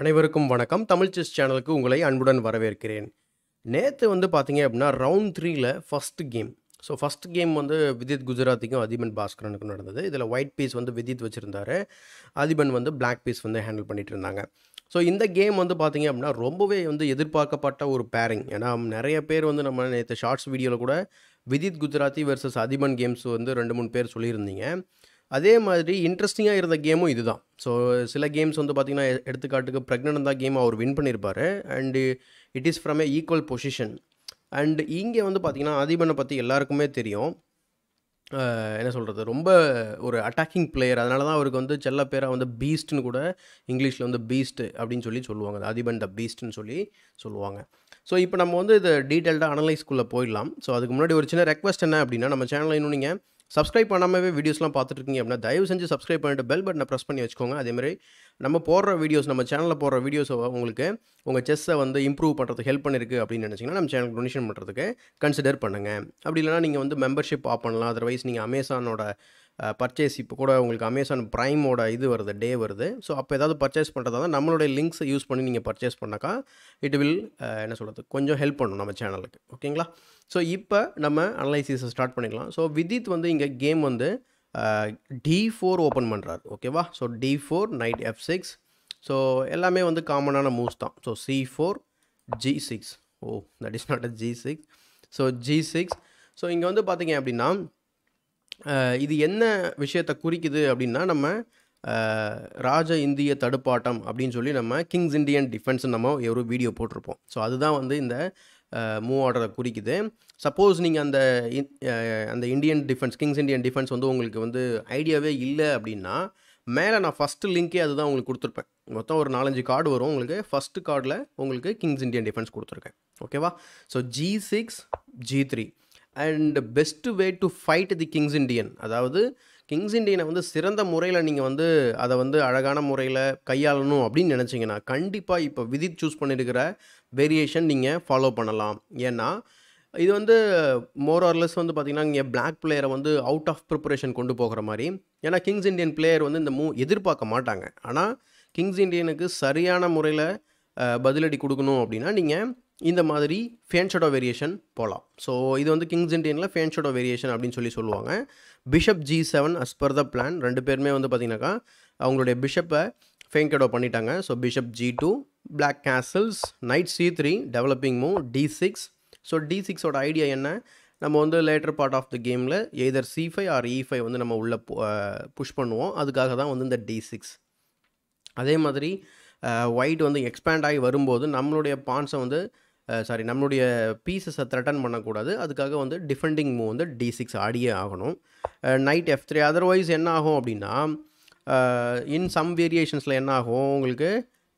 அனைவருக்கும் வணக்கம் தமிழ் செஸ் சேனலுக்கு உங்களை அன்புடன் வரவேற்கிறேன் நேற்று வந்து பார்த்தீங்க அப்படின்னா ரவுண்ட் த்ரீயில் first game so first game வந்து விதித் குஜராத்திக்கும் அதிபன் பாஸ்கரனுக்கும் நடந்தது இதில் ஒயிட் பீஸ் வந்து விதித் வச்சுருந்தாரு அதிபன் வந்து பிளாக் பீஸ் வந்து ஹேண்டில் பண்ணிகிட்டு இருந்தாங்க ஸோ இந்த கேம் வந்து பார்த்திங்க அப்படின்னா ரொம்பவே வந்து எதிர்பார்க்கப்பட்ட ஒரு பேரிங் ஏன்னா நிறைய பேர் வந்து நம்ம நேற்று ஷார்ட்ஸ் வீடியோவில் கூட விதித் குஜராத்தி வெர்சஸ் அதிபன் கேம்ஸ் வந்து ரெண்டு மூணு பேர் சொல்லியிருந்தீங்க அதே மாதிரி இன்ட்ரெஸ்டிங்காக இருந்த கேமும் இதுதான் ஸோ சில கேம்ஸ் வந்து பார்த்திங்கன்னா எடுத்துக்காட்டுக்கு ப்ரெக்னென்ட் தான் கேம் அவர் வின் பண்ணியிருப்பார் and it is from a equal position and இங்கே வந்து பார்த்திங்கன்னா அதிபனை பற்றி எல்லாருக்குமே தெரியும் என்ன சொல்கிறது ரொம்ப ஒரு அட்டாக்கிங் பிளேயர் அதனால தான் அவருக்கு வந்து செல்ல பேராக வந்து பீஸ்ட்னு கூட இங்கிலீஷில் வந்து பீஸ்ட் அப்படின்னு சொல்லி சொல்லுவாங்க அதிபன் த பீஸ்ட்னு சொல்லி சொல்லுவாங்க ஸோ இப்போ நம்ம வந்து இதை டீட்டெயில்டாக அனலைஸ்குள்ளே போயிடலாம் ஸோ அதுக்கு முன்னாடி ஒரு சின்ன ரெக்வஸ்ட் என்ன அப்படின்னா நம்ம சேனலில் இன்னும் நீங்கள் சப்ஸ்கிரைப் பண்ணாமவே வீடியோஸ்லாம் பார்த்துருக்கீங்க அப்படின்னா தயவு செஞ்சு சப்ஸ்கிரைப் பண்ணிட்டு பெல் பட்டனை ப்ரெஸ் பண்ணி வச்சுக்கோங்க அதேமாதிரி நம்ம போடுற வீடியோஸ் நம்ம சேனலில் போடுற வீடியோஸை உங்களுக்கு உங்கள் செஸ்ஸை வந்து இம்ப்ரூவ் பண்ணுறதுக்கு ஹெல்ப் பண்ணியிருக்கு அப்படின்னு நினச்சிங்கன்னா நம்ம சேனலுக்கு டொனேஷன் பண்ணுறதுக்கு கன்சிடர் பண்ணுங்கள் அப்படி இல்லைனா நீங்கள் வந்து மெம்பர்ஷிப் ஆப் பண்ணலாம் அதர்வைஸ் நீங்கள் அமேசானோட பர்ச்சேஸ் இப்போ கூட உங்களுக்கு அமேசான் ப்ரைமோட இது வருது டே வருது ஸோ அப்போ ஏதாவது பர்ச்சேஸ் பண்ணுறதா தான் நம்மளுடைய லிங்க்ஸை யூஸ் பண்ணி நீங்கள் பர்ச்சேஸ் பண்ணாக்கா இட் வில் என்ன சொல்கிறது கொஞ்சம் ஹெல்ப் பண்ணும் நம்ம சேனலுக்கு ஓகேங்களா ஸோ இப்போ நம்ம அனலைசிஸை ஸ்டார்ட் பண்ணிடலாம் ஸோ விதித் வந்து இங்கே கேம் வந்து டி ஃபோர் ஓப்பன் பண்ணுறாரு ஓகேவா so D four knight F six so எல்லாமே வந்து காமனான மூவ்ஸ் தான் so C four G six oh that is not a G six so G six so இங்கே வந்து பார்த்தீங்க அப்படின்னா இது என்ன விஷயத்தை குறிக்குது அப்படின்னா நம்ம ராஜ இந்திய தடுப்பாட்டம் அப்படின்னு சொல்லி நம்ம கிங்ஸ் இண்டியன் டிஃபென்ஸ் நம்ம ஒரு வீடியோ போட்டிருப்போம் ஸோ அதுதான் வந்து இந்த மூவ் ஆர்டரை குறிக்குது சப்போஸ் நீங்கள் அந்த அந்த Indian defence kings Indian defence வந்து உங்களுக்கு வந்து ஐடியாவே இல்லை அப்படின்னா மேலே நான் ஃபஸ்ட்டு லிங்கே அதுதான் உங்களுக்கு கொடுத்துருப்பேன் மொத்தம் ஒரு நாலஞ்சு கார்டு வரும் உங்களுக்கு ஃபஸ்ட்டு கார்டில் உங்களுக்கு கிங்ஸ் இண்டியன் டிஃபென்ஸ் கொடுத்துருக்கேன் ஓகேவா so G six G three and best way to fight the kings Indian அதாவது கிங்ஸ் இண்டியனை வந்து சிறந்த முறையில் நீங்கள் வந்து அதை வந்து அழகான முறையில் கையாளணும் அப்படின்னு நினச்சிங்கன்னா கண்டிப்பாக இப்போ விதி சூஸ் பண்ணியிருக்கிற வேரியேஷன் நீங்கள் ஃபாலோ பண்ணலாம் ஏன்னா இது வந்து மோர் ஆர்லெஸ் வந்து பார்த்திங்கன்னா இங்கே பிளாக் பிளேயரை வந்து அவுட் ஆஃப் ப்ரிப்பரேஷன் கொண்டு போகிற மாதிரி ஏன்னா கிங்ஸ் இண்டியன் பிளேயர் வந்து இந்த மூ எதிர்பார்க்க மாட்டாங்க ஆனால் கிங்ஸ் இண்டியனுக்கு சரியான முறையில் பதிலடி கொடுக்கணும் அப்படின்னா நீங்கள் இந்த மாதிரி ஃபேன் வேரியேஷன் போகலாம் ஸோ இது வந்து கிங்ஸ் இண்டியனில் ஃபேன் ஷடோ வேரியேஷன் அப்படின்னு சொல்லி சொல்லுவாங்க bishop G seven as per the plan ரெண்டு பேருமே வந்து பார்த்திங்கனாக்கா அவங்களுடைய பிஷப்பை ஃபேன் ஷடோ பண்ணிட்டாங்க so bishop G two black castles knight C three developing move D six so D சிக்ஸோட ஐடியா என்ன நம்ம வந்து லேட்டர் பார்ட் ஆஃப் த கேமில் either C five or E five வந்து நம்ம உள்ளே புஷ் பண்ணுவோம் அதுக்காக தான் வந்து இந்த டி சிக்ஸ் அதே மாதிரி ஒயிட் வந்து எக்ஸ்பேண்ட் ஆகி வரும்போது நம்மளுடைய பான்ஸை வந்து சாரி நம்மளுடைய பீசஸை த்ரெட்டன் பண்ணக்கூடாது அதுக்காக வந்து டிஃபெண்டிங் மூவ் வந்து டி சிக்ஸ் ஆடியே ஆகணும் நைட் எஃப் த்ரீ அதர்வைஸ் என்ன ஆகும் அப்படின்னா இன் சம் வேரியேஷன்ஸில் என்ன ஆகும் உங்களுக்கு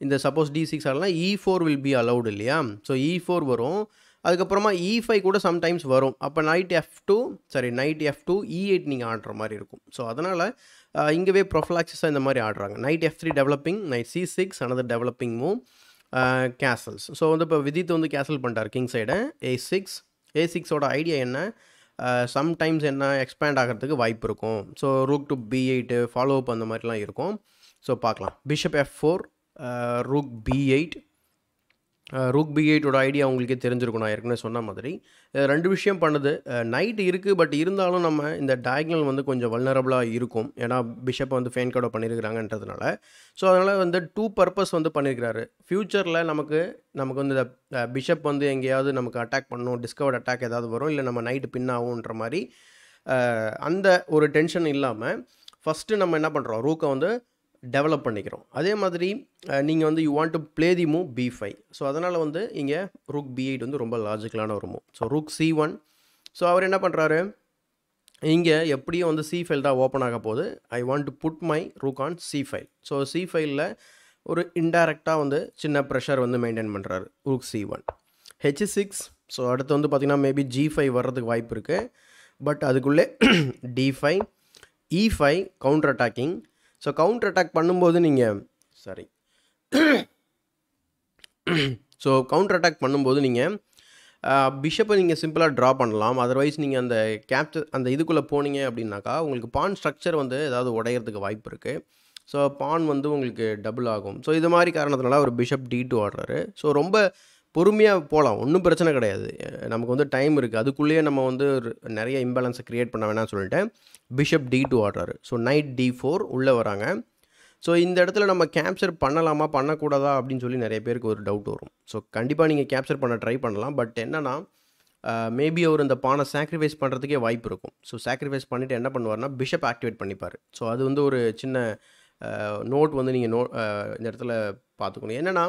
இந்த சப்போஸ் டி சிக்ஸ் ஆடலாம் E four will be allowed இல்லையா ஸோ இ ஃபோர் வரும் அதுக்கப்புறமா இ e ஃபைவ் கூட சம்டைம்ஸ் வரும் அப்போ knight F two sorry knight F two E eight நீங்கள் ஆடுற மாதிரி இருக்கும் ஸோ அதனால் இங்கேவே ப்ரொஃபலாக்சிஸாக இந்த மாதிரி ஆடுறாங்க knight F three developing knight C six another developing move castles so வந்து இப்போ விதித் வந்து கேசல் பண்ணிட்டார் கிங் சைடை ஏ சிக்ஸ் ஏ சிக்ஸோட ஐடியா என்ன சம்டைம்ஸ் என்ன எக்ஸ்பேண்ட் ஆகிறதுக்கு வாய்ப்பு இருக்கும் so rook to B eight follow up அந்த மாதிரிலாம் இருக்கும் ஸோ பார்க்கலாம் bishop F four rook B eight rook பிகேட்டோட ஐடியா உங்களுக்கே தெரிஞ்சிருக்கும் நான் ஏற்கனவே சொன்ன மாதிரி ரெண்டு விஷயம் பண்ணுது நைட் இருக்குது பட் இருந்தாலும் நம்ம இந்த டயக்னல் வந்து கொஞ்சம் வல்னரபுளாக இருக்கும் ஏன்னா பிஷப்பை வந்து ஃபேன் கார்டோ பண்ணியிருக்கிறாங்கன்றதுனால ஸோ அதனால் வந்து டூ பர்பஸ் வந்து பண்ணியிருக்கிறாரு ஃப்யூச்சரில் நமக்கு நமக்கு வந்து இந்த பிஷப் வந்து எங்கேயாவது நமக்கு அட்டாக் பண்ணணும் டிஸ்கவர்ட் அட்டாக் ஏதாவது வரும் இல்லை நம்ம நைட்டு பின்னாகும்ன்ற மாதிரி அந்த ஒரு டென்ஷன் இல்லாமல் ஃபஸ்ட்டு நம்ம என்ன பண்ணுறோம் ரூக்கை வந்து டெவலப் பண்ணிக்கிறோம் அதே மாதிரி நீங்கள் வந்து you want to play the move B five so அதனால் வந்து இங்கே ருக் பி எயிட் வந்து ரொம்ப லாஜிக்கலான ஒரு move so rook C one so அவர் என்ன பண்ணுறாரு இங்கே எப்படியும் வந்து சி ஃபைல் தான் ஓப்பன் ஆக போகுது I want to put my rook on C file so C ஃபைலில் ஒரு இன்டைரக்டாக வந்து சின்ன ப்ரெஷர் வந்து மெயின்டைன் பண்ணுறாரு rook C one H six so அடுத்து வந்து பார்த்திங்கன்னா மேபி ஜி ஃபைவ் வர்றதுக்கு வாய்ப்பு இருக்குது பட் அதுக்குள்ளே D five E five counter attacking so counter attack பண்ணும்போது நீங்கள் சாரி ஸோ கவுண்டர் அட்டாக் பண்ணும்போது நீங்கள் பிஷப்பை நீங்கள் சிம்பிளாக ட்ரா பண்ணலாம் அதர்வைஸ் நீங்கள் அந்த கேப்சர் அந்த இதுக்குள்ளே போனீங்க அப்படின்னாக்கா உங்களுக்கு பான் ஸ்ட்ரக்சர் வந்து ஏதாவது உடையிறதுக்கு வாய்ப்பு இருக்குது ஸோ பான் வந்து உங்களுக்கு டபுள் ஆகும் ஸோ இது மாதிரி காரணத்தினால அவர் பிஷப் டி டூ ஆடுறாரு ஸோ ரொம்ப பொறுமையாக போகலாம் ஒன்றும் பிரச்சனை கிடையாது நமக்கு வந்து டைம் இருக்குது அதுக்குள்ளேயே நம்ம வந்து நிறைய இம்பேலன்ஸை க்ரியேட் பண்ண வேணாம்னு சொல்லிட்டு பிஷப் டி டூ ஆடுறாரு ஸோ நைட் டி ஃபோர் உள்ளே வராங்க ஸோ இந்த இடத்துல நம்ம கேப்சர் பண்ணலாமா பண்ணக்கூடாதா அப்படின்னு சொல்லி நிறைய பேருக்கு ஒரு டவுட் வரும் ஸோ கண்டிப்பாக நீங்கள் கேப்சர் பண்ண ட்ரை பண்ணலாம் பட் என்னென்னா மேபி அவர் இந்த பானை சாக்ரிஃபைஸ் பண்ணுறதுக்கே வாய்ப்பு இருக்கும் ஸோ சாக்ரிஃபைஸ் பண்ணிவிட்டு என்ன பண்ணுவார்னா பிஷப் ஆக்டிவேட் பண்ணிப்பார் ஸோ அது வந்து ஒரு சின்ன நோட் வந்து நீங்கள் நோ இந்த இடத்துல பார்த்துக்கணும் என்னென்னா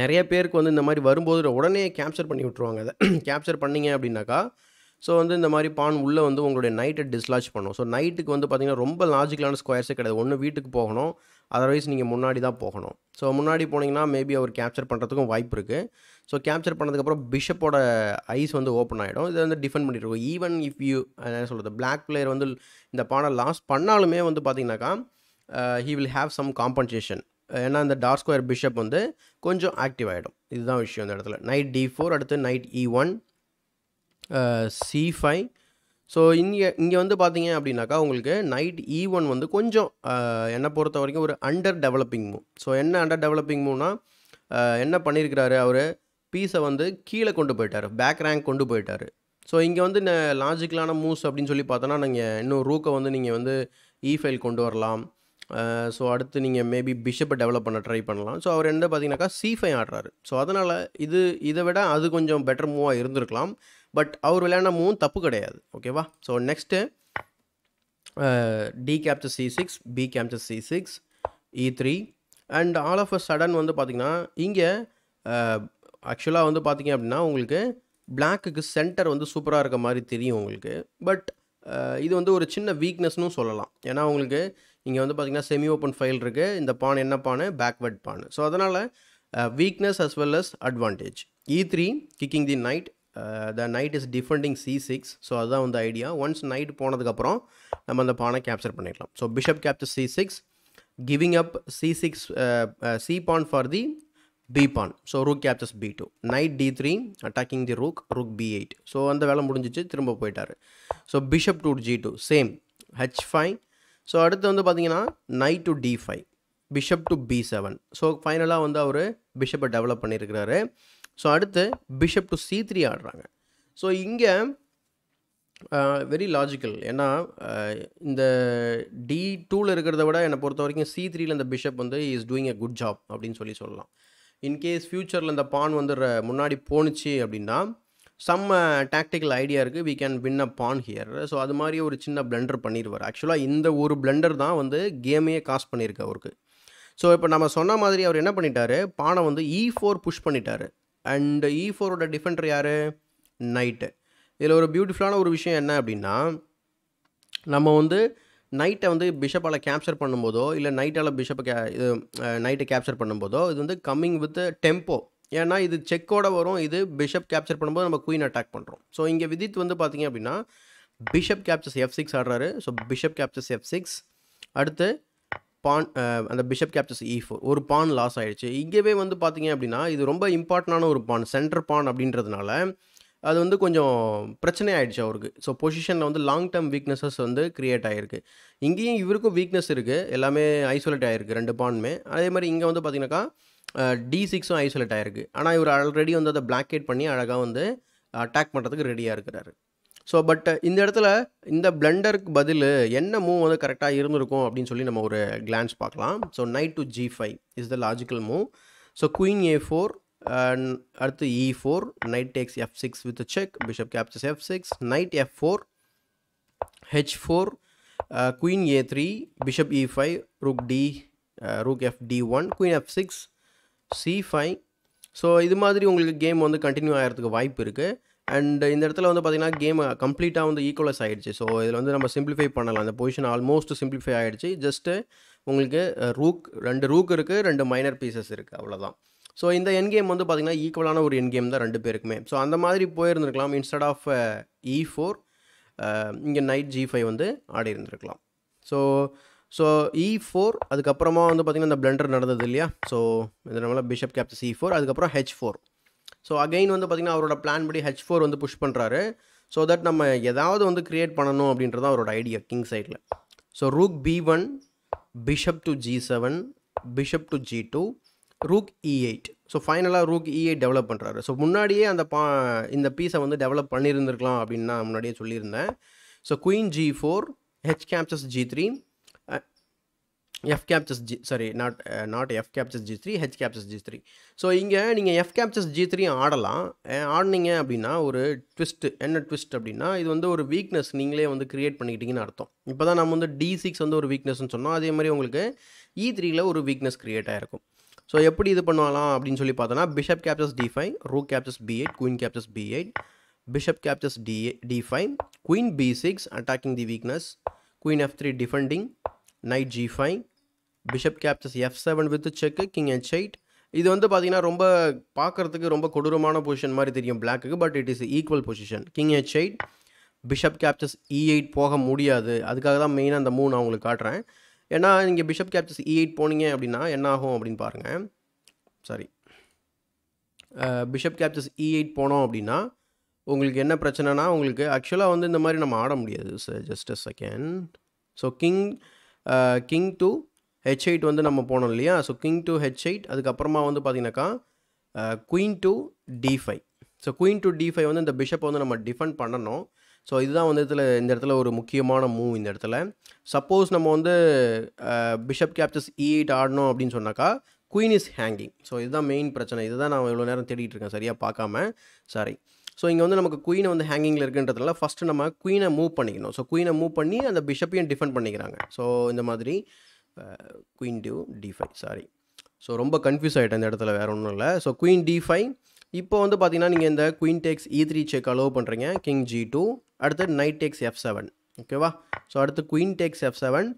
நிறைய பேருக்கு வந்து இந்த மாதிரி வரும்போது உடனே கேப்சர் பண்ணி விட்ருவாங்க அதை கேப்சர் பண்ணிங்க அப்படின்னாக்கா ஸோ வந்து இந்த மாதிரி பான் உள்ளே வந்து உங்களுடைய நைட்டை டிஸ்லாச் பண்ணும் ஸோ நைட்டுக்கு வந்து பார்த்திங்கன்னா ரொம்ப லாஜிக்கலான ஸ்கொயர்ஸே கிடையாது ஒன்று வீட்டுக்கு போகணும் அதர்வைஸ் நீங்கள் முன்னாடி தான் போகணும் ஸோ முன்னாடி போனீங்கன்னா மேபி அவர் கேப்சர் பண்ணுறதுக்கும் வாய்ப்பு இருக்குது ஸோ கேப்சர் பண்ணதுக்கப்புறம் பிஷப்போட ஐஸ் வந்து ஓப்பன் ஆகிடும் இதை வந்து டிஃபெண்ட் பண்ணிட்டு ஈவன் இஃப் யூ என்ன சொல்கிறது பிளாக் பிளேயர் வந்து இந்த பானை லாஸ் பண்ணாலுமே வந்து பார்த்திங்கனாக்கா he will have some compensation ஏன்னா இந்த டார்க் ஸ்கொயர் பிஷப் வந்து கொஞ்சம் ஆக்டிவ் ஆகிடும் இதுதான் விஷயம் இந்த இடத்துல நைட் டி ஃபோர் அடுத்து நைட் இ ஒன் சி ஃபைவ் ஸோ இங்கே இங்கே வந்து பார்த்தீங்க அப்படின்னாக்கா உங்களுக்கு நைட் இ ஒன் வந்து கொஞ்சம் என்னை பொறுத்த வரைக்கும் ஒரு அண்டர் டெவலப்பிங் மூ ஸோ என்ன அண்டர் டெவலப்பிங் மூனால் என்ன பண்ணியிருக்கிறாரு அவர் பீஸை வந்து கீழே கொண்டு போயிட்டார் பேக் ரேங்க் கொண்டு போயிட்டார் ஸோ இங்கே வந்து லாஜிக்கலான மூவ்ஸ் அப்படின்னு சொல்லி பார்த்தோன்னா நீங்கள் இன்னும் ரூக்கை வந்து நீங்கள் வந்து இ e ஃபைல் கொண்டு வரலாம் ஸோ அடுத்து நீங்கள் மேபி பிஷப்பை டெவலப் பண்ண ட்ரை பண்ணலாம் ஸோ அவர் என்ன பார்த்தீங்கன்னாக்கா சி ஆடுறாரு ஸோ அதனால் இது இதை விட அது கொஞ்சம் பெட்டர் மூவாக இருந்திருக்கலாம் பட் அவர் விளையாடின மூவும் தப்பு கிடையாது ஓகேவா so next D capture C six B capture C six E three and all of a sudden வந்து பார்த்திங்கன்னா இங்கே ஆக்சுவலாக வந்து பார்த்திங்க அப்படின்னா உங்களுக்கு பிளாக்குக்கு சென்டர் வந்து சூப்பராக இருக்க மாதிரி தெரியும் உங்களுக்கு பட் இது வந்து ஒரு சின்ன வீக்னஸ்னும் சொல்லலாம் ஏன்னா உங்களுக்கு இங்கே வந்து பார்த்திங்கன்னா செமி ஓப்பன் ஃபைல் இருக்குது இந்த பான் என்ன பானு பேக்வர்ட் பானு ஸோ அதனால் weakness as well as advantage E three kicking the knight the knight is defending C six so அதுதான் வந்து ஐடியா ஒன்ஸ் நைட் போனதுக்கப்புறம் நம்ம அந்த பானை கேப்சர் பண்ணிடலாம் so bishop capture C six giving up C six C pawn for the B pawn so rook captures B two knight D three attacking the rook rook B eight so அந்த வேலை முடிஞ்சிச்சு திரும்ப போயிட்டார் ஸோ bishop to G two same H five so அடுத்து வந்து பார்த்தீங்கன்னா knight to D five bishop to B seven so ஃபைனலாக வந்து அவர் பிஷப்பை டெவலப் பண்ணியிருக்கிறாரு ஸோ அடுத்து பிஷப் டு சி த்ரீ ஆடுறாங்க ஸோ இங்கே வெரி லாஜிக்கல் ஏன்னா இந்த டி டூவில் இருக்கிறத விட என்னை பொறுத்த வரைக்கும் சி த்ரீல இந்த பிஷப் வந்து is doing a good job அப்படின்னு சொல்லி சொல்லலாம் இன்கேஸ் ஃப்யூச்சரில் இந்த பான் வந்துடுற முன்னாடி போணுச்சு அப்படின்னா சம்ம டாக்டிக்கல் ஐடியா இருக்குது we can win a pawn here so அது மாதிரி ஒரு சின்ன பிளண்டர் பண்ணிடுவார் ஆக்சுவலாக இந்த ஒரு பிளண்டர் தான் வந்து கேமையே காஸ் பண்ணியிருக்கு அவருக்கு ஸோ இப்போ நம்ம சொன்ன மாதிரி அவர் என்ன பண்ணிட்டாரு பானை வந்து இ ஃபோர் புஷ் பண்ணிட்டாரு அண்டு இ ஃபோரோட டிஃபெண்டர் யார் நைட்டு இதில் ஒரு பியூட்டிஃபுல்லான ஒரு விஷயம் என்ன அப்படின்னா நம்ம வந்து நைட்டை வந்து பிஷப்பால் கேப்சர் பண்ணும்போதோ இல்லை நைட்டால் பிஷப்பை கே இது நைட்டை கேப்சர் பண்ணும்போதோ இது வந்து கம்மிங் வித் டெம்போ ஏன்னா இது செக்கோட வரும் இது பிஷப் கேப்சர் பண்ணும்போது நம்ம குயின் அட்டாக் பண்ணுறோம் ஸோ இங்கே விதித் வந்து பார்த்தீங்க அப்படின்னா பிஷப் கேப்சர்ஸ் எஃப் சிக்ஸ் ஆடுறாரு so bishop captures F six அடுத்து பான் அந்த பிஷப் கேப்சர்ஸ் இ ஃபோர் ஒரு பான் லாஸ் ஆகிடுச்சு இங்கேவே வந்து பார்த்தீங்க அப்படின்னா இது ரொம்ப இம்பார்ட்டண்டான ஒரு பான் சென்டர் பான் அப்படின்றதுனால அது வந்து கொஞ்சம் பிரச்சனை ஆகிடுச்சு அவருக்கு ஸோ பொசிஷனில் வந்து லாங் டேர்ம் வீக்னஸஸ் வந்து க்ரியேட் ஆகிருக்கு இங்கேயும் இவருக்கும் வீக்னஸ் இருக்குது எல்லாமே ஐசோலேட் ஆகிருக்கு ரெண்டு பானுமே அதே மாதிரி இங்கே வந்து பார்த்தீங்கன்னாக்கா டி சிக்ஸும் ஐசோலேட் ஆகிருக்கு ஆனால் இவர் ஆல்ரெடி வந்து அதை பிளாக்கேட் பண்ணி அழகாக வந்து அட்டாக் பண்ணுறதுக்கு ரெடியாக இருக்கிறாரு ஸோ பட் இந்த இடத்துல இந்த பிளண்டருக்கு பதில் என்ன மூவ் வந்து கரெக்டாக இருந்திருக்கும் அப்படின்னு சொல்லி நம்ம ஒரு கிளான்ஸ் பார்க்கலாம் so knight to G five is the logical move so queen A four அடுத்து E four knight takes F six with check bishop captures F six knight F four H four queen A three bishop E five rook D rook F D one queen F six C five so இது மாதிரி உங்களுக்கு game வந்து continue ஆகிறதுக்கு வாய்ப்பு இருக்குது and இந்த இடத்துல வந்து பார்த்திங்கன்னா கேம் கம்ப்ளீட்டாக வந்து ஈக்குவலஸ் ஆகிடுச்சு ஸோ இதில் வந்து நம்ம சிம்பிளிஃபை பண்ணலாம் அந்த பொசிஷன் ஆல்மோஸ்ட் சிம்பிளிஃபை ஆகிடுச்சு ஜஸ்ட்டு உங்களுக்கு ரூக் uh, ரெண்டு ரூக் இருக்குது ரெண்டு மைனர் பீசஸ் இருக்குது அவ்வளோதான் ஸோ இந்த என் கேம் வந்து பார்த்திங்கன்னா ஈக்குவலான ஒரு என் கேம் தான் ரெண்டு பேருக்குமே ஸோ அந்த மாதிரி போயிருந்துருக்கலாம் instead of E uh, four e uh, இங்கே நைட் ஜி ஃபைவ் வந்து ஆடி இருந்திருக்கலாம் ஸோ ஸோ இ ஃபோர் அதுக்கப்புறமா வந்து பார்த்திங்கன்னா இந்த பிளண்டர் நடந்தது இல்லையா ஸோ இதனால பிஷப் கேப்சஸ் இ ஃபோர் அதுக்கப்புறம் ஹெச் ஃபோர் ஸோ அகைன் வந்து பார்த்திங்கன்னா அவரோட பிளான் படி ஹெச் ஃபோர் வந்து புஷ் பண்ணுறாரு ஸோ தட் நம்ம ஏதாவது வந்து க்ரியேட் பண்ணணும் அப்படின்றது அவரோட ஐடியா கிங் சைடில் so rook b one bishop to g seven bishop to g two rook e eight so ஃபைனலாக ரூக் எயிட் டெவலப் பண்ணுறாரு ஸோ முன்னாடியே அந்த பா இந்த பீஸை வந்து டெவலப் பண்ணியிருந்திருக்கலாம் அப்படின்னு நான் முன்னாடியே சொல்லியிருந்தேன் so queen g four h captures g three f captures g sorry not not f captures g three h captures g three so இங்கே நீங்கள் எஃப் கேப்சஸ் ஜி த்ரீ ஆடலாம் ஆடினீங்க அப்படின்னா ஒரு ட்விஸ்ட்டு என்ன ட்விஸ்ட் அப்படின்னா இது வந்து ஒரு வீக்னஸ் நீங்களே வந்து க்ரியேட் பண்ணிக்கிட்டீங்கன்னு அர்த்தம் இப்போ தான் நம்ம வந்து டி சிக்ஸ் வந்து ஒரு வீக்னஸ்னு சொன்னோம் அதே மாதிரி உங்களுக்கு இ e த்ரீயில் ஒரு வீக்னஸ் க்ரியேட் ஆகிருக்கும் ஸோ எப்படி இது பண்ணலாம் அப்படின்னு சொல்லி பார்த்தோன்னா bishop captures d five rook captures b eight queen captures b eight bishop captures d d five queen b six attacking the weakness queen f three defending knight G five bishop captures f seven with check king and side இது வந்து பார்த்தீங்கன்னா ரொம்ப பார்க்குறதுக்கு ரொம்ப கொடூரமான position மாதிரி தெரியும் பிளாக்குக்கு but it is equal position king h eight bishop captures e eight போக முடியாது அதுக்காக தான் மெயினாக அந்த மூணு நான் உங்களுக்கு காட்டுறேன் ஏன்னா நீங்கள் பிஷப் கேப்சஸ் இ எயிட் போனீங்க அப்படின்னா என்ன ஆகும் அப்படின்னு பாருங்கள் sorry bishop captures e eight போனோம் அப்படின்னா உங்களுக்கு என்ன பிரச்சனைனா உங்களுக்கு ஆக்சுவலாக வந்து இந்த மாதிரி நம்ம ஆட முடியாது just a second so king king to h eight வந்து நம்ம போனோம் இல்லையா so king to h eight அதுக்கப்புறமா வந்து பார்த்தீங்கன்னாக்கா queen to D five so queen to D five வந்து இந்த பிஷப்பை வந்து நம்ம டிஃபெண்ட் பண்ணணும் ஸோ இதுதான் வந்து இதில் இந்த இடத்துல ஒரு முக்கியமான மூவ் இந்த இடத்துல சப்போஸ் நம்ம வந்து பிஷப் கேப்சர்ஸ் இ எயிட் ஆடணும் அப்படின்னு சொன்னாக்கா குயின் இஸ் ஹேங்கிங் ஸோ இதுதான் மெயின் பிரச்சனை இதுதான் நான் இவ்வளோ நேரம் தேடிட்டு இருக்கேன் சரியாக பார்க்காம சாரி ஸோ இங்கே வந்து நமக்கு குயினை வந்து ஹேங்கிங்கில் இருக்குன்றதுனால ஃபஸ்ட்டு நம்ம குயினை மூவ் பண்ணிக்கணும் ஸோ குயினை மூவ் பண்ணி அந்த பிஷப்பையும் டிஃபெண்ட் பண்ணிக்கிறாங்க ஸோ இந்த மாதிரி queen to d five sorry so ரொம்ப கன்ஃபியூஸ் ஆகிட்டேன் இந்த இடத்துல வேறு ஒன்றும் இல்லை ஸோ குயின் டி ஃபைவ் இப்போ வந்து பார்த்தீங்கன்னா நீங்கள் இந்த queen takes e three check allow பண்ணுறீங்க கிங் ஜி டூ அடுத்து நைட் டேக்ஸ் எஃப் செவன் ஓகேவா ஸோ அடுத்து queen takes f seven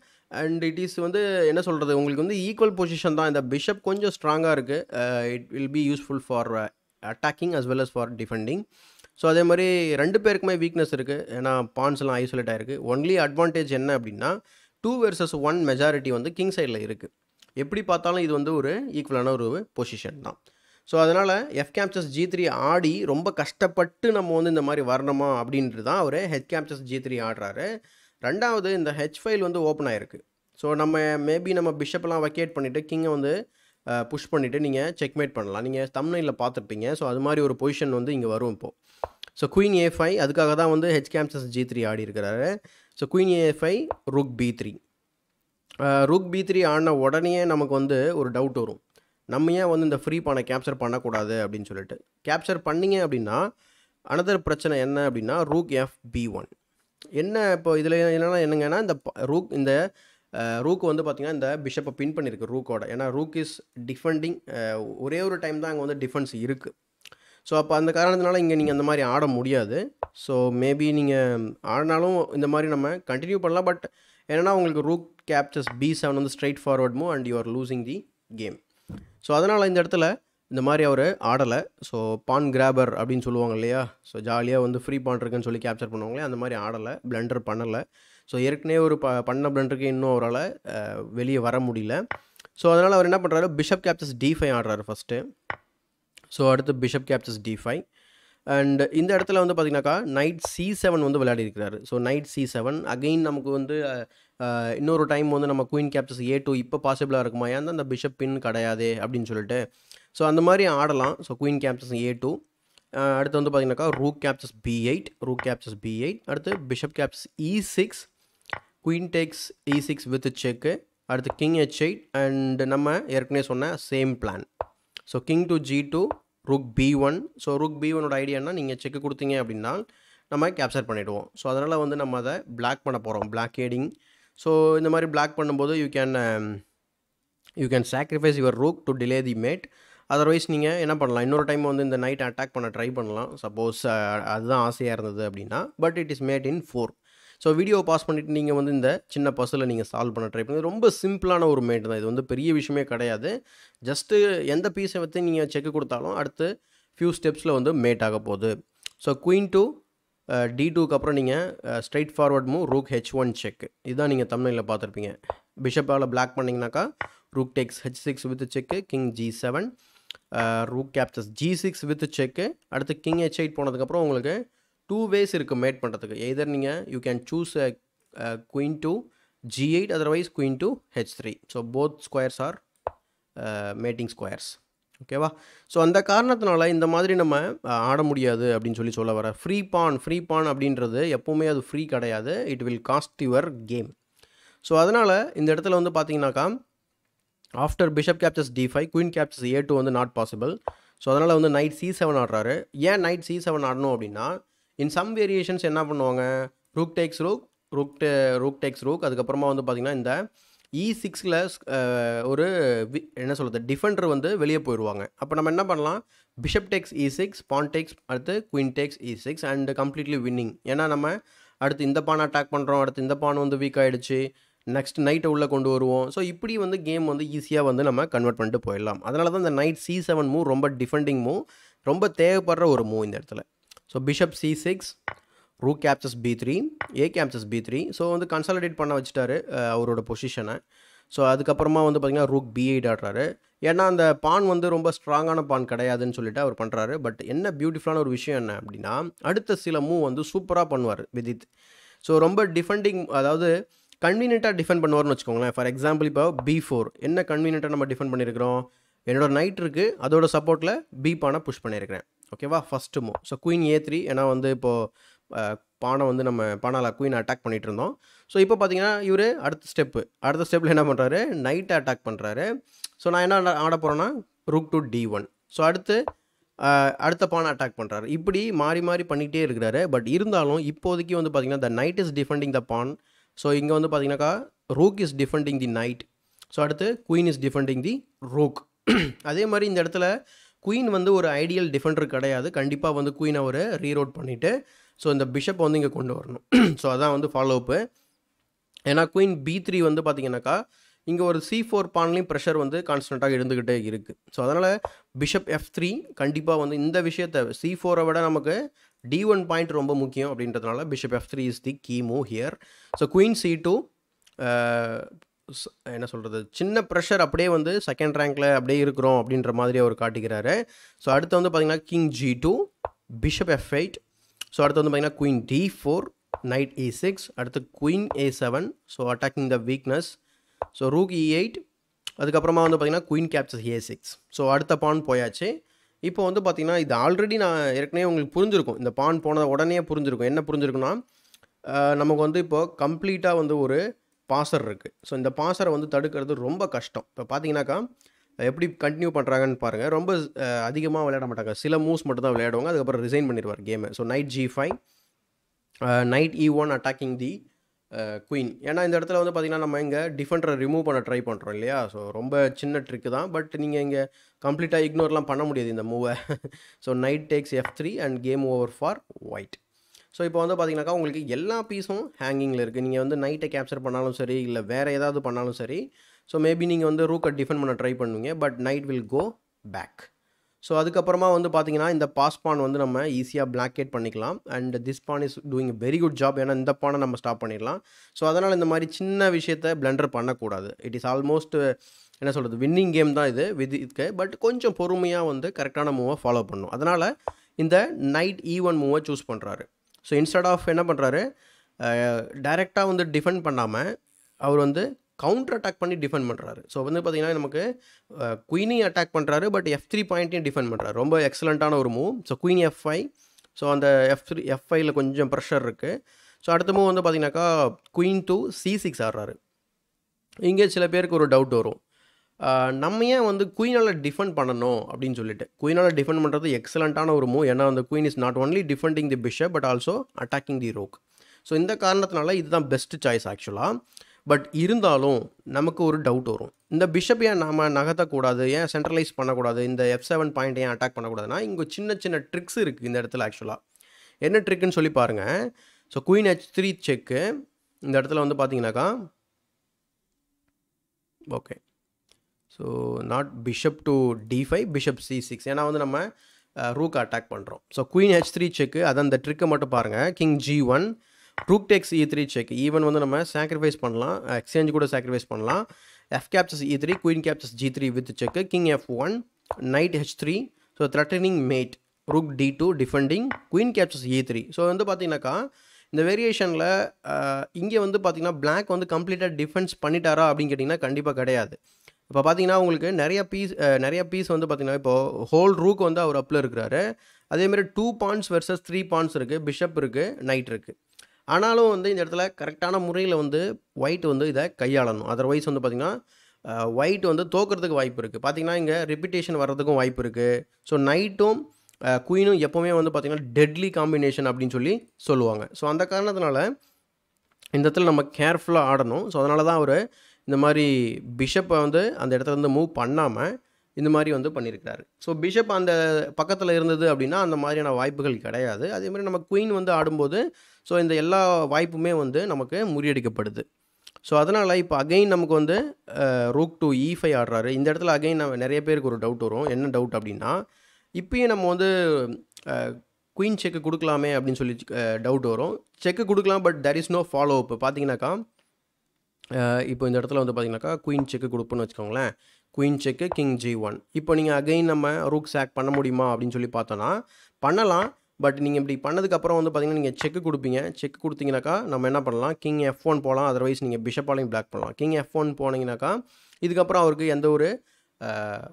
and it is வந்து என்ன சொல்கிறது உங்களுக்கு வந்து ஈக்குவல் பொசிஷன் தான் இந்த பிஷப் கொஞ்சம் ஸ்ட்ராங்காக இருக்குது it will be useful for attacking as well as for defending so அதே மாதிரி ரெண்டு பேருக்குமே வீக்னஸ் இருக்குது ஏன்னா பான்ஸ்லாம் ஐசோலேட் ஆகிருக்கு ஒன்லி அட்வான்டேஜ் என்ன அப்படின்னா டூ வெர்சஸ் ஒன் மெஜாரிட்டி வந்து கிங் சைடில் இருக்குது எப்படி பார்த்தாலும் இது வந்து ஒரு ஈக்குவலான ஒரு பொசிஷன் தான் ஸோ அதனால் எஃப் கேப்சஸ் ஜி த்ரீ ஆடி ரொம்ப கஷ்டப்பட்டு நம்ம வந்து இந்த மாதிரி வரணுமா அப்படின்ட்டு தான் அவர் ஹெச் கேப்சஸ் ஜி த்ரீ ஆடுறாரு ரெண்டாவது இந்த ஹெச் ஃபைல் வந்து ஓப்பன் ஆகிருக்கு ஸோ நம்ம மேபி நம்ம பிஷப்லாம் வக்கேட் பண்ணிவிட்டு கிங்கை வந்து புஷ் பண்ணிவிட்டு நீங்கள் செக்மேட் பண்ணலாம் நீங்கள் தமிழ்நிலையில் பார்த்துருப்பீங்க ஸோ அது மாதிரி ஒரு பொசிஷன் வந்து இங்கே வரும் இப்போது ஸோ குயின் ஏ ஃபைவ் அதுக்காக தான் வந்து ஹெச் கேம்சஸ் ஜி த்ரீ ஆடி இருக்கிறாரு so queen a five rook b three rook b three ஆன உடனே நமக்கு வந்து ஒரு டவுட் வரும் நம்ம ஏன் வந்து இந்த ஃப்ரீ பானை கேப்சர் பண்ணக்கூடாது அப்படின்னு சொல்லிட்டு கேப்சர் பண்ணிங்க அப்படின்னா அனதர் பிரச்சனை என்ன அப்படின்னா ரூக் எஃப் பி ஒன் என்ன இப்போ இதில் என்னென்னா என்னங்கன்னா இந்த ரூக் இந்த ரூக் uh, வந்து பார்த்திங்கன்னா இந்த பிஷப்பை பின் பண்ணியிருக்கு ரூக்கோட ஏன்னா ரூக் இஸ் டிஃபெண்டிங் ஒரே ஒரு டைம் தான் அங்கே வந்து டிஃபென்ஸ் இருக்குது ஸோ அப்போ அந்த காரணத்தினால இங்கே நீங்கள் அந்த மாதிரி ஆட முடியாது ஸோ மேபி நீங்கள் ஆடினாலும் இந்த மாதிரி நம்ம கண்டினியூ பண்ணலாம் பட் என்னென்னா உங்களுக்கு ரூக் கேப்சர்ஸ் பி செவன் வந்து straightforward move and you are losing the game so அதனால் இந்த இடத்துல இந்த மாதிரி அவர் ஆடலை ஸோ பான் கிராபர் அப்படின்னு சொல்லுவாங்க இல்லையா ஸோ ஜாலியாக வந்து ஃப்ரீ பான் இருக்குன்னு சொல்லி கேப்சர் பண்ணுவாங்களே அந்த மாதிரி ஆடலை பிளண்டர் பண்ணலை ஸோ ஏற்கனவே ஒரு ப பண்ண பிளண்டருக்கு இன்னும் அவரால் வெளியே வர முடியல ஸோ அதனால் அவர் என்ன பண்ணுறாரு பிஷப் கேப்சர்ஸ் டி ஃபைவ் ஆடுறாரு ஃபஸ்ட்டு ஸோ அடுத்து bishop captures d five and இந்த இடத்துல வந்து பார்த்தீங்கன்னாக்கா நைட் சி செவன் வந்து விளையாடிருக்கிறாரு so knight c seven again நமக்கு வந்து இன்னொரு டைம் வந்து நம்ம குயின் கேப்சஸ் ஏ டூ இப்போ பாசிபிளாக இருக்குமா ஏன் அந்த பிஷப் பின் கிடையாது அப்படின்னு சொல்லிட்டு ஸோ அந்த மாதிரி ஆடலாம் so queen captures a two அடுத்து வந்து பார்த்தீங்கன்னாக்கா rook captures b eight rook captures b eight அடுத்து bishop captures e six queen takes e six with check அடுத்து கிங் ஹெச் எயிட் அண்ட் நம்ம ஏற்கனவே சொன்ன same plan so king to g two rook b one so rook b ஒனோட ஐடியானா நீங்கள் check கொடுத்தீங்க அப்படின்னா நம்ம கேப்சர் பண்ணிவிடுவோம் ஸோ அதனால் வந்து நம்ம அதை பிளாக் பண்ண போகிறோம் ஏடிங் ஸோ இந்த மாதிரி பிளாக் பண்ணும்போது you can you can sacrifice your rook to delay the mate otherwise நீங்கள் என்ன பண்ணலாம் இன்னொரு டைம் வந்து இந்த நைட் அட்டாக் பண்ண ட்ரை பண்ணலாம் சப்போஸ் uh, அதுதான் ஆசையாக இருந்தது அப்படின்னா but it is mate in four so video pause பண்ணிவிட்டு நீங்கள் வந்து இந்த சின்ன பசில் நீங்கள் சால்வ் பண்ண ட்ரை பண்ணி ரொம்ப சிம்பிளான ஒரு மேட் தான் இது வந்து பெரிய விஷயமே கிடையாது ஜஸ்ட்டு எந்த பீஸை வந்து நீங்கள் செக்கு கொடுத்தாலும் அடுத்து ஃபியூ ஸ்டெப்ஸில் வந்து மேட் ஆக போகுது ஸோ குயின் டூ டி டூக்கு அப்புறம் நீங்கள் straightforward move rook h one check இதுதான் நீங்கள் தமிழில் பார்த்துருப்பீங்க பிஷப்பால் பிளாக் பண்ணிங்கனாக்கா rook takes h six with check king g seven rook captures g six with check அடுத்து கிங் ஹெச் எயிட் போனதுக்கப்புறம் உங்களுக்கு டூ வேஸ் இருக்குது மேட் பண்ணுறதுக்கு எதர் நீங்கள் you can choose a queen to g eight otherwise queen to h three so both squares are mating squares ஓகேவா so அந்த காரணத்தினால இந்த மாதிரி நம்ம ஆட முடியாது அப்படின்னு சொல்லி சொல்ல வர ஃப்ரீ பான் ஃப்ரீ பான் அப்படின்றது எப்போவுமே அது ஃப்ரீ கிடையாது it will cost your game so அதனால் இந்த இடத்துல வந்து பார்த்தீங்கன்னாக்கா after bishop captures d five queen captures a two வந்து நாட் பாசிபிள் ஸோ அதனால் வந்து நைட் சி செவன் ஆடுறாரு ஏன் நைட் சி செவன் ஆடணும் அப்படின்னா இன் சம் வேரியேஷன்ஸ் என்ன பண்ணுவாங்க rook takes rook rook take rook takes rook அதுக்கப்புறமா வந்து பார்த்திங்கன்னா இந்த இ e சிக்ஸில் ஒரு என்ன சொல்கிறது டிஃபெண்டர் வந்து வெளியே போயிடுவாங்க அப்போ நம்ம என்ன பண்ணலாம் bishop takes e six pawn takes அடுத்து queen takes e six and completely winning ஏன்னா நம்ம அடுத்து இந்த பானை அட்டாக் பண்ணுறோம் அடுத்து இந்த பானை வந்து வீக் ஆகிடுச்சு நெக்ஸ்ட் நைட்டை உள்ளே கொண்டு வருவோம் ஸோ இப்படி வந்து கேம் வந்து ஈஸியாக வந்து நம்ம கன்வெர்ட் பண்ணிட்டு போயிடலாம் அதனால தான் இந்த நைட் சி செவன் மூவ் ரொம்ப டிஃபெண்டிங் மூவ் ரொம்ப தேவைப்படுற ஒரு மூவ் இந்த இடத்துல so bishop c six rook captures b three a captures b three so வந்து கன்சாலிடேட் பண்ண வச்சுட்டாரு அவரோட பொசிஷனை ஸோ அதுக்கப்புறமா வந்து பார்த்திங்கன்னா ரூக் பிஐட் ஆடுறாரு ஏன்னா அந்த பான் வந்து ரொம்ப ஸ்ட்ராங்கான பான் கிடையாதுன்னு சொல்லிட்டு அவர் பண்ணுறாரு பட் என்ன பியூட்டிஃபுல்லான ஒரு விஷயம் என்ன அப்படின்னா அடுத்த சில மூவ் வந்து சூப்பராக பண்ணுவார் விதித் ஸோ ரொம்ப டிஃபெண்டிங் அதாவது கன்வீனியண்ட்டாக டிஃபெண்ட் பண்ணுவார்னு வச்சுக்கோங்களேன் ஃபார் எக்ஸாம்பிள் இப்போ பி ஃபோர் என்ன கன்வீனியண்ட்டாக நம்ம டிஃபெண்ட் பண்ணியிருக்கிறோம் என்னோடய நைட் இருக்குது அதோட சப்போர்ட்டில் பி பானை புஷ் பண்ணியிருக்கிறேன் ஓகேவா ஃபஸ்ட்டு மூவ் ஸோ குயின் ஏ த்ரீ ஏன்னா வந்து இப்போது பானை வந்து நம்ம பானால் குயின் அட்டாக் பண்ணிகிட்டு இருந்தோம் ஸோ இப்போ பார்த்தீங்கன்னா இவர் அடுத்த ஸ்டெப்பு அடுத்த ஸ்டெப்பில் என்ன பண்ணுறாரு நைட்டை அட்டாக் பண்ணுறாரு ஸோ நான் என்ன ஆட போகிறேன்னா rook to d one so அடுத்து அடுத்த பானை அட்டாக் பண்ணுறாரு இப்படி மாறி மாறி பண்ணிகிட்டே இருக்கிறாரு பட் இருந்தாலும் இப்போதைக்கு வந்து பார்த்திங்கன்னா the knight is defending the pawn so இங்கே வந்து பார்த்தீங்கன்னாக்கா rook is defending the knight so அடுத்து queen is defending the rook அதே மாதிரி இந்த இடத்துல குயின் வந்து ஒரு ஐடியல் டிஃபெண்டர் கிடையாது கண்டிப்பாக வந்து குயினை அவரை ரீரோட் பண்ணிவிட்டு ஸோ இந்த பிஷப் வந்து இங்கே கொண்டு வரணும் ஸோ அதான் வந்து ஃபாலோ அப்பு ஏன்னா குயின் பி த்ரீ வந்து பார்த்தீங்கன்னாக்கா இங்கே ஒரு சி ஃபோர் பான்லேயும் ப்ரெஷர் வந்து கான்ஸ்டண்ட்டாக இருந்துக்கிட்டே இருக்குது ஸோ அதனால் பிஷப் எஃப் த்ரீ கண்டிப்பாக வந்து இந்த விஷயத்தை சி ஃபோரை விட நமக்கு டி ஒன் பாயிண்ட் ரொம்ப முக்கியம் அப்படின்றதுனால bishop f three is the key move here so queen c two என்ன சொல்கிறது சின்ன ப்ரெஷர் அப்படியே வந்து செகண்ட் ரேங்கில் அப்படியே இருக்கிறோம் அப்படின்ற மாதிரி அவர் காட்டிக்கிறாரு ஸோ அடுத்து வந்து பார்த்திங்கன்னா king g two bishop f eight so அடுத்து வந்து பார்த்திங்கன்னா queen d four knight a six அடுத்து queen a seven so attacking the weakness so rook e eight அதுக்கப்புறமா வந்து பார்த்திங்கன்னா queen capture a six so அடுத்த பான் போயாச்சு இப்போ வந்து பார்த்திங்கன்னா இது ஆல்ரெடி நான் ஏற்கனவே உங்களுக்கு புரிஞ்சிருக்கும் இந்த பான் போனதை உடனே புரிஞ்சிருக்கும் என்ன புரிஞ்சிருக்குன்னா நமக்கு வந்து இப்போது கம்ப்ளீட்டாக வந்து ஒரு பாசர் இருக்குது ஸோ இந்த பாசரை வந்து தடுக்கிறது ரொம்ப கஷ்டம் இப்போ பார்த்தீங்கன்னாக்கா எப்படி கண்டினியூ பண்ணுறாங்கன்னு பாருங்கள் ரொம்ப அதிகமாக விளையாட மாட்டாங்க சில மூவ்ஸ் மட்டும் தான் விளையாடுவாங்க அதுக்கப்புறம் ரிசைன் பண்ணிடுவார் game so knight G five knight E one attacking the queen ஏன்னா இந்த இடத்துல வந்து பார்த்திங்கன்னா நம்ம இங்கே டிஃபெண்டரை ரிமூவ் பண்ண ட்ரை பண்ணுறோம் இல்லையா ஸோ ரொம்ப சின்ன ட்ரிக்கு தான் பட் நீங்கள் இங்கே கம்ப்ளீட்டாக இக்னோர்லாம் பண்ண முடியாது இந்த மூவை so knight takes f three and game over for white so இப்போ வந்து பார்த்தீங்கன்னாக்கா உங்களுக்கு எல்லா பீஸும் ஹேங்கிங்கில் இருக்குது நீங்கள் வந்து நைட்டை கேப்சர் பண்ணாலும் சரி இல்லை வேறு ஏதாவது பண்ணாலும் சரி ஸோ மேபி நீங்கள் வந்து ரூக்கை டிஃபெண்ட் பண்ண ட்ரை பண்ணுவீங்க but knight will go back so அதுக்கப்புறமா வந்து பார்த்தீங்கன்னா இந்த பாஸ் பான் வந்து நம்ம ஈஸியாக பிளாக்கேட் பண்ணிக்கலாம் and this pawn is doing very good job ஏன்னா இந்த பானை நம்ம ஸ்டாப் பண்ணிடலாம் ஸோ அதனால் இந்த மாதிரி சின்ன விஷயத்த பிளண்டர் பண்ணக்கூடாது இட் இஸ் ஆல்மோஸ்ட் என்ன சொல்கிறது வின்னிங் கேம் தான் இது வித் இதுக்கு பட் கொஞ்சம் பொறுமையாக வந்து கரெக்டான மூவை ஃபாலோ பண்ணும் அதனால் இந்த நைட் ஈவன் மூவை சூஸ் பண்ணுறாரு ஸோ இன்ஸ்டட் ஆஃப் என்ன பண்ணுறாரு டைரெக்டாக வந்து டிஃபெண்ட் பண்ணாமல் அவர் வந்து கவுண்டர் அட்டாக் பண்ணி டிஃபெண்ட் பண்ணுறாரு ஸோ வந்து பார்த்திங்கன்னா நமக்கு குயினையும் அட்டாக் பண்ணுறாரு பட் எஃப் த்ரீ பாயிண்ட்டையும் டிஃபெண்ட் பண்ணுறாரு ரொம்ப எக்ஸலண்ட்டான ஒரு move so queen f five so அந்த எஃப் த்ரீ எஃப் ஃபைவ்ல கொஞ்சம் ப்ரெஷர் இருக்குது ஸோ அடுத்த மூவ் வந்து பார்த்திங்கனாக்கா குயின் டூ சி சிக்ஸ் ஆடுறாரு இங்கே சில பேருக்கு ஒரு டவுட் வரும் நம்ம ஏன் வந்து குயினால் டிஃபெண்ட் பண்ணணும் அப்படின்னு சொல்லிட்டு குயினால் டிஃபெண்ட் பண்ணுறது எக்ஸலண்ட்டான ஒரு மூவ் ஏன்னா அந்த queen is not only defending the bishop but also attacking the rook so இந்த காரணத்தினால இதுதான் பெஸ்ட் சாய்ஸ் ஆக்சுவலாக பட் இருந்தாலும் நமக்கு ஒரு டவுட் வரும் இந்த பிஷப் ஏன் நாம் நகர்த்தக்கூடாது ஏன் சென்ட்ரலைஸ் பண்ணக்கூடாது இந்த எஃப் செவன் பாயிண்ட் ஏன் அட்டாக் பண்ணக்கூடாதுன்னா இங்கே சின்ன சின்ன ட்ரிக்ஸ் இருக்குது இந்த இடத்துல ஆக்சுவலாக என்ன ட்ரிக்குன்னு சொல்லி பாருங்கள் so queen h three check இந்த இடத்துல வந்து பார்த்தீங்கன்னாக்கா okay so not bishop to D five bishop c six ஏன்னா வந்து நம்ம ரூக் அட்டாக் பண்ணுறோம் so queen h three check அது அந்த ட்ரிக்கை மட்டும் பாருங்கள் king g one rook takes e three check even வந்து நம்ம சாக்ரிஃபைஸ் பண்ணலாம் எக்ஸ்சேஞ்ச் கூட சாக்ரிஃபைஸ் பண்ணலாம் f captures e three queen captures g three with check king f one night h three so threatening mate rook d two defending queen captures e three so வந்து பார்த்தீங்கன்னாக்கா இந்த வேரியேஷனில் இங்கே வந்து பார்த்தீங்கன்னா black வந்து கம்ப்ளீட்டாக டிஃபென்ஸ் பண்ணிட்டாரா அப்படின்னு கேட்டிங்கன்னா கண்டிப்பாக கிடையாது இப்போ பார்த்தீங்கன்னா உங்களுக்கு நிறைய பீஸ் நிறைய பீஸ் வந்து பார்த்தீங்கன்னா இப்போது ஹோல் ரூக் வந்து அவர் அப்பில் இருக்கிறாரு அதேமாதிரி two points versus three points இருக்குது பிஷப் இருக்குது நைட் இருக்குது ஆனாலும் வந்து இந்த இடத்துல கரெக்டான முறையில் வந்து ஒயிட் வந்து இதை கையாளணும் அதர்வைஸ் வந்து பார்த்திங்கன்னா ஒயிட் வந்து தோக்கிறதுக்கு வாய்ப்பு இருக்குது பார்த்திங்கன்னா இங்கே ரிப்பிட்டேஷன் வர்றதுக்கும் வாய்ப்பு இருக்குது ஸோ நைட்டும் குயினும் எப்போவுமே வந்து பார்த்திங்கன்னா டெட்லி காம்பினேஷன் அப்படின்னு சொல்லி சொல்லுவாங்க ஸோ அந்த காரணத்தினால இந்த இடத்துல நம்ம கேர்ஃபுல்லாக ஆடணும் ஸோ அதனால தான் அவர் இந்த மாதிரி பிஷப்பை வந்து அந்த இடத்துல வந்து மூவ் பண்ணாமல் இந்த மாதிரி வந்து பண்ணியிருக்கிறாரு ஸோ பிஷப் அந்த பக்கத்தில் இருந்தது அப்படின்னா அந்த மாதிரியான வாய்ப்புகள் கிடையாது அதேமாதிரி நம்ம குயின் வந்து ஆடும்போது ஸோ இந்த எல்லா வாய்ப்புமே வந்து நமக்கு முறியடிக்கப்படுது ஸோ அதனால் இப்போ அகெயின் நமக்கு வந்து ரூக் டூ இ ஃபை ஆடுறாரு இந்த இடத்துல அகெயின் நம்ம நிறைய பேருக்கு ஒரு டவுட் வரும் என்ன டவுட் அப்படின்னா இப்பயும் நம்ம வந்து குயின் செக்கு கொடுக்கலாமே அப்படின்னு சொல்லி டவுட் வரும் செக்கு கொடுக்கலாம் but there is no follow up பார்த்தீங்கன்னாக்கா இப்போ இந்த இடத்துல வந்து பார்த்திங்கனாக்கா குயின் செக்கு கொடுப்புன்னு வச்சுக்கோங்களேன் queen check king g one இப்போ நீங்கள் அகைன் நம்ம ரூக் சேக் பண்ண முடியுமா அப்படின்னு சொல்லி பார்த்தோன்னா பண்ணலாம் பட் நீங்கள் இப்படி பண்ணதுக்கப்புறம் வந்து பார்த்திங்கன்னா நீங்கள் செக் கொடுப்பீங்க செக் கொடுத்தீங்கனாக்கா நம்ம என்ன பண்ணலாம் கிங் எஃப் ஒன் போகலாம் அதர்வைஸ் நீங்கள் பிஷப்பாலையும் பிளாக் பண்ணலாம் கிங் எஃப் ஒன் போனீங்கனாக்கா இதுக்கப்புறம் அவருக்கு எந்த ஒரு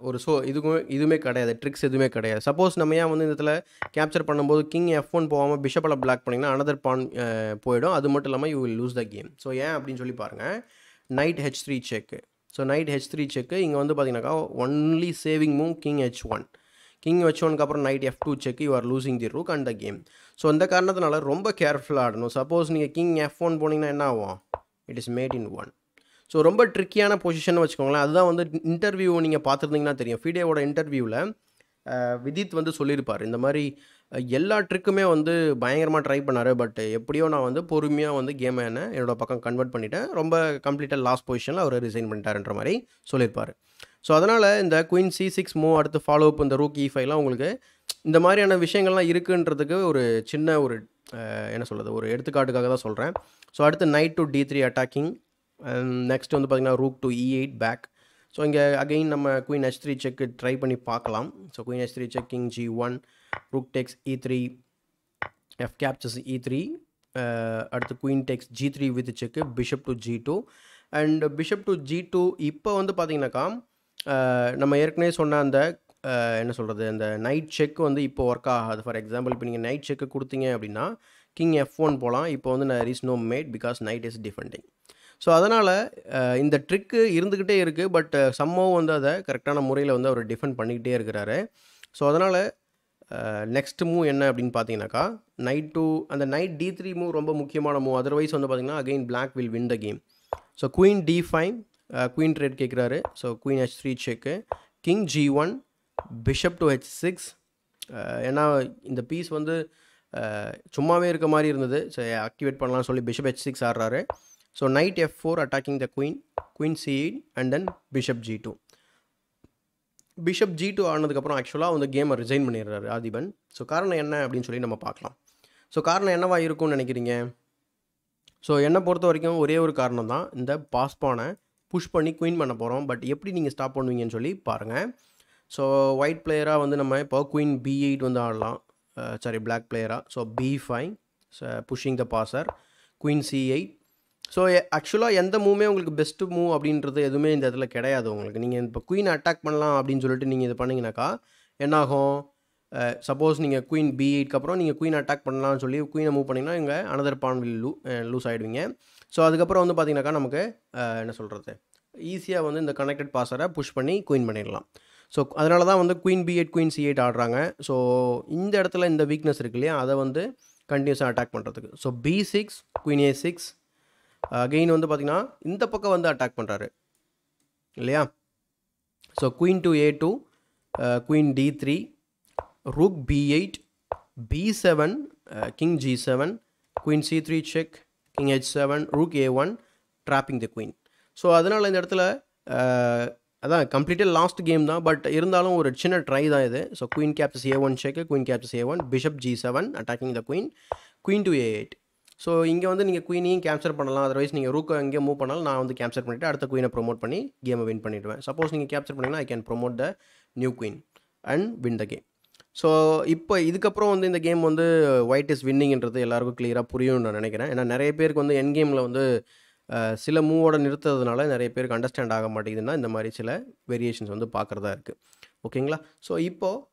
ஒரு ஸோ இதுக்கும் இதுவுமே கிடையாது ட்ரிக்ஸ் எதுவுமே கிடையாது சப்போஸ் நம்ம ஏன் வந்து இந்த கேப்சர் பண்ணும்போது கிங் எஃப் ஒன் போகாமல் பிஷப்பில் பிளாக் பண்ணிங்கன்னா அனதர் பான் போயிடும் அது மட்டும் இல்லாமல் you will lose the game so ஏன் அப்படின்னு சொல்லி பாருங்கள் knight h three check so knight h three check இங்கே வந்து பார்த்தீங்கன்னாக்கா only saving move king h one king வச்சோனுக்கு அப்புறம் knight F two check you are losing the rook and the game so அந்த காரணத்தினால ரொம்ப கேர்ஃபுல்லாக ஆடணும் சப்போஸ் நீங்கள் கிங் எஃப் ஒன் போனீங்கன்னா என்ன ஆகும் it is mate in one so ரொம்ப ட்ரிக்கியான பொசிஷன் வச்சுக்கோங்களேன் அதுதான் வந்து இன்டர்வியூ நீங்கள் பார்த்துருந்தீங்கன்னா தெரியும் ஃபீடேவோட இன்டர்வியூவில் விதித் வந்து சொல்லியிருப்பார் இந்த மாதிரி எல்லா ட்ரிக்குமே வந்து பயங்கரமாக ட்ரை பண்ணார் பட் எப்படியோ நான் வந்து பொறுமையாக வந்து கேமை என்ன என்னோடய பக்கம் கன்வெர்ட் பண்ணிவிட்டேன் ரொம்ப கம்ப்ளீட்டாக லாஸ்ட் பொசிஷனில் அவர் ரிசைன் பண்ணிட்டாருன்ற மாதிரி சொல்லியிருப்பார் ஸோ அதனால் இந்த குயின் சி சிக்ஸ் மூவ் அடுத்து ஃபாலோ அப் இந்த ரூக் இ ஃபைவ்லாம் உங்களுக்கு இந்த மாதிரியான விஷயங்கள்லாம் இருக்குன்றதுக்கு ஒரு சின்ன ஒரு என்ன சொல்கிறது ஒரு எடுத்துக்காட்டுக்காக தான் சொல்கிறேன் ஸோ அடுத்து knight to d three attacking next வந்து பார்த்திங்கன்னா rook to e e eight back so இங்கே அகெயின் நம்ம queen h three check try பண்ணி பார்க்கலாம் so queen h three check king g one rook takes e three f captures e three அடுத்து queen takes g three with check bishop to g two and bishop to g two இப்போ வந்து பார்த்தீங்கன்னாக்கா uh, நம்ம ஏற்கனவே சொன்ன அந்த uh, என்ன சொல்கிறது அந்த நைட் செக் வந்து இப்போ ஒர்க் ஆகாது ஃபார் எக்ஸாம்பிள் இப்போ நீங்கள் நைட் செக்கு கொடுத்தீங்க அப்படின்னா கிங் எஃப் ஒன் போகலாம் இப்போ வந்து நான் ரீஸ் no mate because knight is defending so அதனால் இந்த ட்ரிக்கு இருந்துக்கிட்டே இருக்குது பட் சம்மோ வந்து அதை கரெக்டான முறையில் வந்து அவர் டிஃபெண்ட் பண்ணிக்கிட்டே இருக்கிறாரு ஸோ அதனால் நெக்ஸ்ட் மூவ் என்ன அப்படின்னு பார்த்தீங்கன்னாக்கா நைட் டூ அந்த நைட் டி த்ரீ மூவ் ரொம்ப முக்கியமான மூவ் அதர்வைஸ் வந்து பார்த்தீங்கன்னா again black will win the game so queen d five queen trade கேட்குறாரு so queen h three check king g one bishop to h six ஏன்னா இந்த piece வந்து சும்மாவே இருக்க மாதிரி இருந்தது ஸோ ஆக்டிவேட் பண்ணலாம்னு சொல்லி பிஷப் ஹெச் சிக்ஸ் ஆடுறாரு so knight F four the the queen queen c eight and then bishop G two bishop G two ஆனதுக்கப்புறம் ஆக்சுவலாக அந்த கேமை ரிசைன் பண்ணிடுறாரு ஆதிபன் ஸோ காரணம் என்ன அப்படின்னு சொல்லி நம்ம பார்க்கலாம் ஸோ காரணம் என்னவா இருக்கும்னு நினைக்கிறீங்க ஸோ என்னை பொறுத்த வரைக்கும் ஒரே ஒரு காரணம் தான் இந்த பாஸ்பானை புஷ் பண்ணி குயின் பண்ண போகிறோம் பட் எப்படி நீங்கள் ஸ்டாப் பண்ணுவீங்கன்னு சொல்லி பாருங்கள் ஸோ ஒயிட் பிளேயராக வந்து நம்ம இப்போ குயின் பி எயிட் வந்து ஆடலாம் சாரி பிளாக் பிளேயராக so b five pushing the passer queen c eight so eh, ஆக்சுவலாக எந்த மூவுமே உங்களுக்கு பெஸ்ட்டு மூவ் அப்படின்றது எதுவுமே இந்த இடத்துல கிடையாது உங்களுக்கு நீங்கள் இப்போ குயின் அட்டாக் பண்ணலாம் அப்படின்னு சொல்லிட்டு நீங்கள் இது பண்ணிங்கனாக்கா என்னாகும் சப்போஸ் நீங்கள் குயின் எயிட்க்கு அப்புறம் நீங்கள் குயின் அட்டாக் பண்ணலாம்னு சொல்லி குயினை மூவ் பண்ணிங்கன்னா இங்கே அனதர் பான் வில் லூ லூஸ் ஆகிடுவீங்க ஸோ அதுக்கப்புறம் வந்து பார்த்தீங்கன்னாக்கா நமக்கு என்ன சொல்கிறது ஈஸியாக வந்து இந்த கனெக்டட் பாஸரை புஷ் பண்ணி குயின் பண்ணிடலாம் ஸோ அதனால தான் வந்து queen b eight queen c eight ஆடுறாங்க ஸோ இந்த இடத்துல இந்த வீக்னஸ் இருக்கு இல்லையா அதை வந்து கண்டினியூஸாக அட்டாக் பண்ணுறதுக்கு so b six queen a six again வந்து பார்த்திங்கன்னா இந்த பக்கம் வந்து அட்டாக் பண்ணுறாரு இல்லையா so queen to a two queen d three rook B eight b seven king g seven queen c three check king h seven rook a one trapping the queen so அதனால் இந்த இடத்துல uh, அதான் கம்ப்ளீட்டாக last game தான் but இருந்தாலும் ஒரு சின்ன try தான் இது so queen captures a one check queen captures a one bishop G seven attacking the queen queen to a eight so இங்கே வந்து நீங்கள் குயினையும் கேப்சர் பண்ணலாம் அதர்வைஸ் நீங்கள் ரூக்கோ எங்கேயும் மூவ் பண்ணாலும் நான் வந்து கேப்சர் பண்ணிவிட்டு அடுத்த குயினை ப்ரொமோட் பண்ணி கேமை வின் பண்ணிவிடுவேன் சப்போஸ் நீங்கள் கேப்சர் பண்ணிங்கன்னா I can promote the new queen and win the game so இப்போ இதுக்கப்புறம் வந்து இந்த கேம் வந்து ஒயிட் இஸ் வின்னிங்கிறது எல்லாருக்கும் கிளியராக புரியும்னு நான் நினைக்கிறேன் ஏன்னா நிறைய பேருக்கு வந்து என் கேமில் வந்து சில மூவோட நிறுத்துறதுனால நிறைய பேருக்கு அண்டர்ஸ்டாண்ட் ஆக மாட்டேங்குதுன்னா இந்த மாதிரி சில வேரியேஷன்ஸ் வந்து பார்க்குறதா இருக்குது ஓகேங்களா ஸோ இப்போது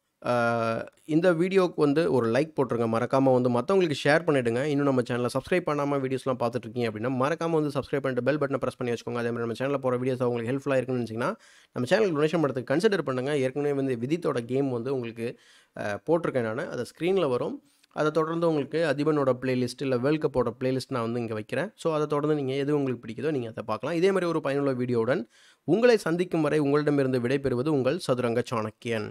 இந்த வீடியோவுக்கு வந்து ஒரு லைக் போட்டுருங்க மறக்காமல் வந்து மற்றவங்களுக்கு ஷேர் பண்ணிவிடுங்க இன்னும் நம்ம சேனலில் சப்ஸ்கிரைப் பண்ணாமல் வீடியோஸ்லாம் பார்த்துட்ருக்கீங்க அப்படின்னா மறக்காமல் வந்து சப்ஸ்கிரைப் பண்ணிட்டு பெல் பட்டனை ப்ரெஸ் பண்ணி வச்சுக்கோங்க அதே மாதிரி நம்ம சேனலில் போகிற வீடியோஸ் உங்களுக்கு ஹெல்ப்ஃபுல்லாக இருக்குன்னு நினச்சிங்கன்னா நம்ம சேனல் டொனேஷன் பண்ணுறதுக்கு கன்சிடர் பண்ணுங்கள் ஏற்கனவே வந்து விதித்தோட கேம் வந்து உங்களுக்கு போட்டிருக்கேன் நான் அதை ஸ்க்ரீனில் வரும் அதை தொடர்ந்து உங்களுக்கு அதிபனோட பிளேலிஸ்ட் இல்லை வேர்ல்ட் கப்போட பிளேலிஸ்ட் நான் வந்து இங்கே வைக்கிறேன் ஸோ அதை தொடர்ந்து நீங்கள் எது உங்களுக்கு பிடிக்குதோ நீங்கள் அதை பார்க்கலாம் இதே மாதிரி ஒரு பயனுள்ள வீடியோவுடன் உங்களை சந்திக்கும் வரை உங்களிடமிருந்து விடைபெறுவது உங்கள் சதுரங்க சாணக்கியன்